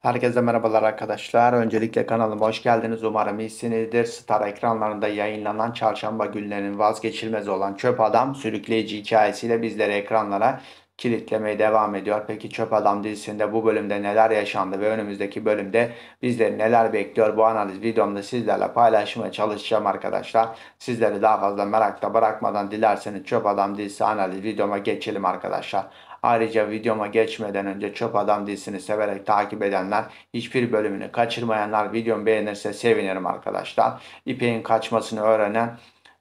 Herkese merhabalar arkadaşlar. Öncelikle kanalıma hoş geldiniz. Umarım iyisinizdir. Star ekranlarında yayınlanan çarşamba günlerinin vazgeçilmez olan Çöp Adam sürükleyici hikayesiyle bizleri ekranlara kilitlemeye devam ediyor. Peki Çöp Adam dizisinde bu bölümde neler yaşandı ve önümüzdeki bölümde bizleri neler bekliyor? Bu analiz videomda sizlerle paylaşmaya çalışacağım arkadaşlar. Sizleri daha fazla merakta bırakmadan dilerseniz Çöp Adam dizisi analiz videoma geçelim arkadaşlar. Ayrıca videoma geçmeden önce Çöp Adam dizisini severek takip edenler, hiçbir bölümünü kaçırmayanlar videomu beğenirse sevinirim arkadaşlar. İpeğin kaçmasını öğrenen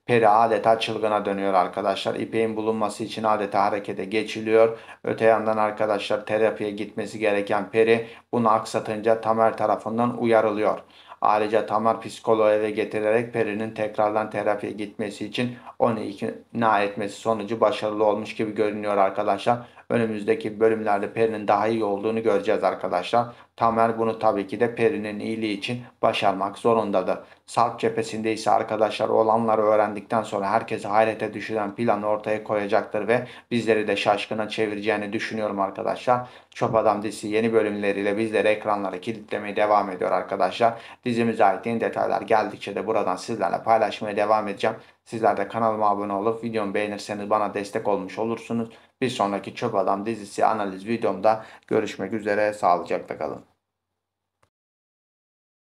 Peri adeta çılgına dönüyor arkadaşlar. İpeğin bulunması için adeta harekete geçiliyor. Öte yandan arkadaşlar terapiye gitmesi gereken Peri bunu aksatınca Tamer tarafından uyarılıyor. Ayrıca Tamar psikoloğu eve getirerek Peri'nin tekrardan terapiye gitmesi için onu ikna etmesi sonucu başarılı olmuş gibi görünüyor arkadaşlar. Önümüzdeki bölümlerde Peri'nin daha iyi olduğunu göreceğiz arkadaşlar. Tamer bunu tabii ki de Peri'nin iyiliği için başarmak zorundadır. Sarp cephesinde ise arkadaşlar olanları öğrendikten sonra herkesi hayrete düşüren planı ortaya koyacaktır ve bizleri de şaşkına çevireceğini düşünüyorum arkadaşlar. Çöp Adam dizisi yeni bölümleriyle bizleri ekranlara kilitlemeye devam ediyor arkadaşlar dizimize ait yeni detaylar geldikçe de buradan sizlerle paylaşmaya devam edeceğim. Sizler de kanalıma abone olup videomu beğenirseniz bana destek olmuş olursunuz. Bir sonraki Çöp Adam dizisi analiz videomda görüşmek üzere. Sağlıcakla kalın.